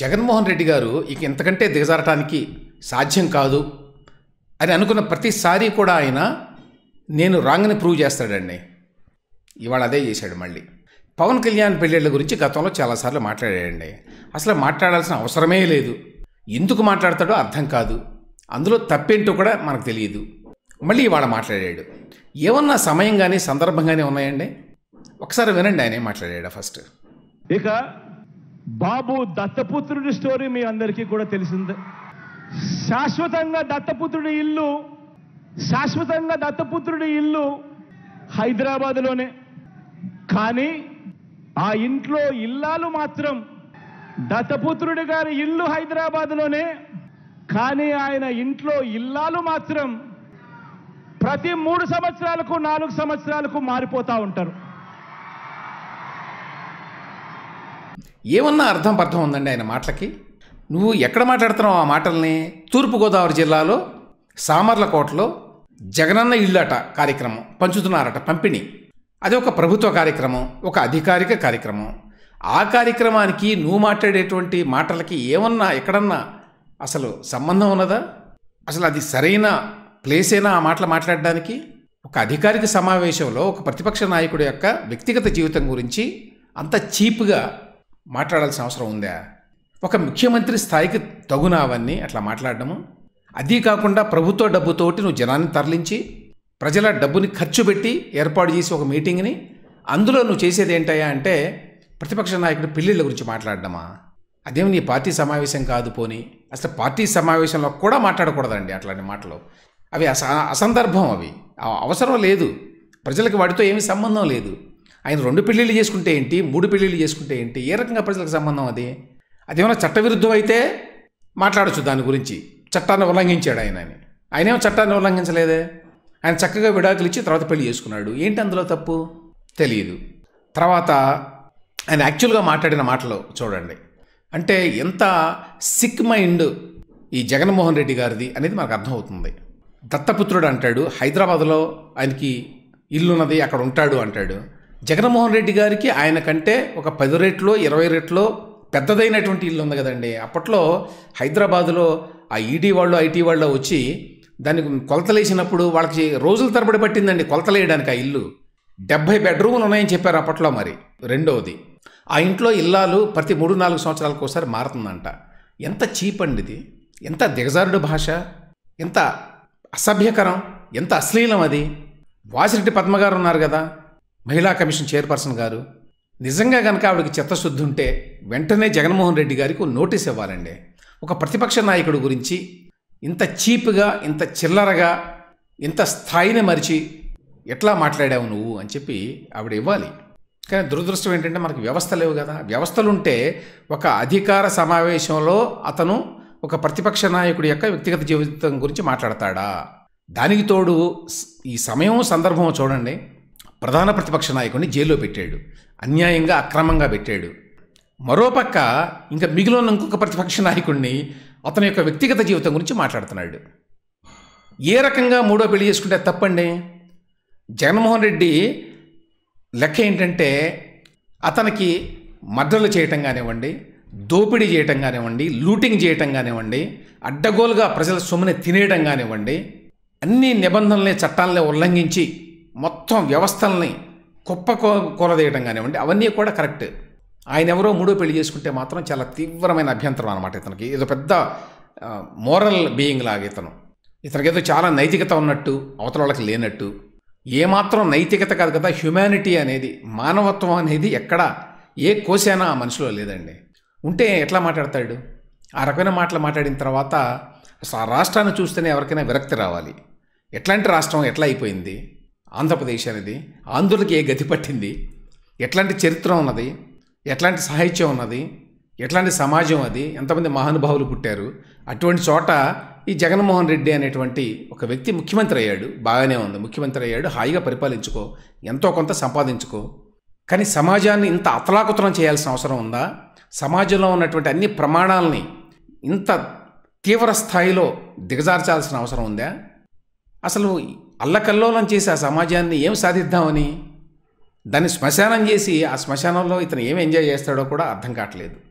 జగన్మోహన్ రెడ్డి గారు ఇక ఇంతకంటే దిగజారటానికి సాధ్యం కాదు అని అనుకున్న ప్రతిసారి కూడా ఆయన నేను రాంగ్ని ప్రూవ్ చేస్తాడండి ఇవాళ అదే చేశాడు మళ్ళీ పవన్ కళ్యాణ్ పెళ్ళిళ్ళ గురించి గతంలో చాలాసార్లు మాట్లాడాడండి అసలు మాట్లాడాల్సిన అవసరమే లేదు ఎందుకు మాట్లాడతాడో అర్థం కాదు అందులో తప్పేంటో కూడా మనకు తెలియదు మళ్ళీ ఇవాళ మాట్లాడాడు ఏమన్నా సమయం కానీ సందర్భం కానీ ఉన్నాయండి ఒకసారి వినండి ఆయనే మాట్లాడాడు ఫస్ట్ ఇక బాబు దత్తపుత్రుడి స్టోరీ మీ అందరికీ కూడా తెలిసిందే శాశ్వతంగా దత్తపుత్రుడి ఇల్లు శాశ్వతంగా దత్తపుత్రుడి ఇల్లు హైదరాబాద్లోనే కానీ ఆ ఇంట్లో ఇల్లాలు మాత్రం దత్తపుత్రుడి గారి ఇల్లు హైదరాబాద్లోనే కానీ ఆయన ఇంట్లో ఇల్లాలు మాత్రం ప్రతి మూడు సంవత్సరాలకు నాలుగు సంవత్సరాలకు మారిపోతూ ఉంటారు ఏమన్నా అర్థం అర్థం ఉందండి ఆయన మాటలకి నువ్వు ఎక్కడ మాట్లాడుతున్నావు ఆ మాటల్ని తూర్పుగోదావరి జిల్లాలో సామర్లకోటలో జగనన్న ఇళ్ళట కార్యక్రమం పంచుతున్నారట పంపిణీ అది ఒక ప్రభుత్వ కార్యక్రమం ఒక అధికారిక కార్యక్రమం ఆ కార్యక్రమానికి నువ్వు మాట్లాడేటువంటి మాటలకి ఏమన్నా ఎక్కడన్నా అసలు సంబంధం ఉన్నదా అసలు అది సరైన ప్లేసేనా ఆ మాటలు మాట్లాడడానికి ఒక అధికారిక సమావేశంలో ఒక ప్రతిపక్ష నాయకుడి యొక్క వ్యక్తిగత జీవితం గురించి అంత చీప్గా మాట్లాడాల్సిన అవసరం ఉందా ఒక ముఖ్యమంత్రి స్థాయికి తగునావన్నీ అట్లా మాట్లాడడము అదీ కాకుండా ప్రభుత్వ డబ్బుతోటి నువ్వు జనాన్ని తరలించి ప్రజల డబ్బుని ఖర్చు పెట్టి ఏర్పాటు చేసి ఒక మీటింగ్ని అందులో నువ్వు చేసేది ఏంటయ్యా అంటే ప్రతిపక్ష నాయకుడు పెళ్ళిళ్ళ గురించి మాట్లాడడమా అదేమి నీ పార్టీ సమావేశం కాదు పోని అసలు పార్టీ సమావేశంలో కూడా మాట్లాడకూడదండి అట్లాంటి మాటలు అవి అస అసందర్భం అవి అవసరం లేదు ప్రజలకు వాటితో ఏమీ సంబంధం లేదు ఆయన రెండు పెళ్లిళ్ళు చేసుకుంటే ఏంటి మూడు పెళ్లిళ్ళు చేసుకుంటే ఏంటి ఏ రకంగా ప్రజలకు సంబంధం అది అదేమైనా చట్టవిరుద్ధం అయితే మాట్లాడచ్చు దాని గురించి చట్టాన్ని ఉల్లంఘించాడు ఆయన ఆయన ఆయనేమో చట్టాన్ని ఉల్లంఘించలేదే ఆయన చక్కగా విడాకులు ఇచ్చి తర్వాత పెళ్లి చేసుకున్నాడు ఏంటి అందులో తప్పు తెలియదు తర్వాత ఆయన యాక్చువల్గా మాట్లాడిన మాటలు చూడండి అంటే ఎంత సిక్ మైండ్ ఈ జగన్మోహన్ రెడ్డి గారిది అనేది మనకు అర్థమవుతుంది దత్తపుత్రుడు అంటాడు హైదరాబాద్లో ఆయనకి ఇల్లున్నది అక్కడ ఉంటాడు అంటాడు జగన్మోహన్ రెడ్డి గారికి ఆయన కంటే ఒక పది రేట్లో ఇరవై రేట్లో పెద్దదైనటువంటి ఇల్లు ఉంది కదండి అప్పట్లో హైదరాబాదులో ఆ ఈడీ వాళ్ళు ఐటీ వాళ్ళు వచ్చి దానికి కొలతలేసినప్పుడు వాళ్ళకి రోజుల తరబడి పట్టిందండి కొలతలేయడానికి ఆ ఇల్లు డెబ్బై బెడ్రూములు ఉన్నాయని చెప్పారు అప్పట్లో మరి రెండవది ఆ ఇంట్లో ఇల్లాలు ప్రతి మూడు నాలుగు సంవత్సరాలకు ఒకసారి మారుతుందంట ఎంత చీప్ అండి ఇది ఎంత దిగజారుడు భాష ఎంత అసభ్యకరం ఎంత అశ్లీలం అది వాసిరెడ్డి పద్మగారు ఉన్నారు కదా మహిళా కమిషన్ చైర్పర్సన్ గారు నిజంగా కనుక ఆవిడకి చిత్తశుద్ధి ఉంటే వెంటనే జగన్మోహన్ రెడ్డి గారికి నోటీస్ ఇవ్వాలండి ఒక ప్రతిపక్ష నాయకుడు గురించి ఇంత చీప్గా ఇంత చిల్లరగా ఇంత స్థాయిని మరిచి ఎట్లా మాట్లాడావు నువ్వు అని చెప్పి ఆవిడ ఇవ్వాలి కానీ దురదృష్టం ఏంటంటే మనకు వ్యవస్థ లేవు కదా వ్యవస్థలుంటే ఒక అధికార సమావేశంలో అతను ఒక ప్రతిపక్ష నాయకుడి యొక్క వ్యక్తిగత జీవితం గురించి మాట్లాడతాడా దానికి తోడు ఈ సమయం సందర్భం చూడండి ప్రధాన ప్రతిపక్ష నాయకుడిని జైల్లో పెట్టాడు అన్యాయంగా అక్రమంగా పెట్టాడు మరోపక్క ఇంకా మిగిలిన ఇంకొక ప్రతిపక్ష నాయకుడిని అతని యొక్క వ్యక్తిగత జీవితం గురించి మాట్లాడుతున్నాడు ఏ రకంగా మూడో పెళ్లి చేసుకుంటే తప్పండి జగన్మోహన్ రెడ్డి లెక్క ఏంటంటే అతనికి మర్డర్లు చేయటం కానివ్వండి దోపిడీ చేయటం కానివ్వండి లూటింగ్ చేయటం కానివ్వండి అడ్డగోలుగా ప్రజల సొమ్ముని తినేయటం కానివ్వండి అన్ని నిబంధనలే చట్టాలనే ఉల్లంఘించి మొత్తం వ్యవస్థల్ని కుప్ప కూలదేయడం కానివ్వండి అవన్నీ కూడా కరెక్ట్ ఆయన ఎవరో మూడో పెళ్లి చేసుకుంటే మాత్రం చాలా తీవ్రమైన అభ్యంతరం అనమాట ఇతనికి ఏదో పెద్ద మోరల్ బీయింగ్ లాగా ఇతను ఇతనికి ఏదో చాలా నైతికత ఉన్నట్టు అవతల వాళ్ళకి లేనట్టు ఏమాత్రం నైతికత కాదు కదా హ్యుమానిటీ అనేది మానవత్వం అనేది ఎక్కడ ఏ కోసైనా ఆ మనిషిలో లేదండి ఉంటే ఎట్లా మాట్లాడతాడు ఆ రకమైన మాటలు మాట్లాడిన తర్వాత అసలు ఆ రాష్ట్రాన్ని చూస్తేనే ఎవరికైనా విరక్తి రావాలి ఎట్లాంటి రాష్ట్రం ఎట్లా అయిపోయింది ఆంధ్రప్రదేశ్ అనేది ఆంధ్రులకి ఏ గతి పట్టింది ఎట్లాంటి చరిత్ర ఉన్నది ఎట్లాంటి సాహిత్యం ఉన్నది ఎట్లాంటి సమాజం అది ఎంతమంది మహానుభావులు పుట్టారు అటువంటి చోట ఈ జగన్మోహన్ రెడ్డి అనేటువంటి ఒక వ్యక్తి ముఖ్యమంత్రి అయ్యాడు బాగానే ఉంది ముఖ్యమంత్రి అయ్యాడు హాయిగా పరిపాలించుకో ఎంతో కొంత సంపాదించుకో కానీ సమాజాన్ని ఇంత అతలాకుతలం చేయాల్సిన అవసరం ఉందా సమాజంలో ఉన్నటువంటి అన్ని ప్రమాణాలని ఇంత తీవ్ర స్థాయిలో దిగజార్చాల్సిన అవసరం ఉందా అసలు అల్లకల్లోలం చేసి ఆ సమాజాన్ని ఏం సాధిద్దామని దాన్ని శ్మశానం చేసి ఆ శ్మశానంలో ఇతను ఏం ఎంజాయ్ చేస్తాడో కూడా అర్థం కావట్లేదు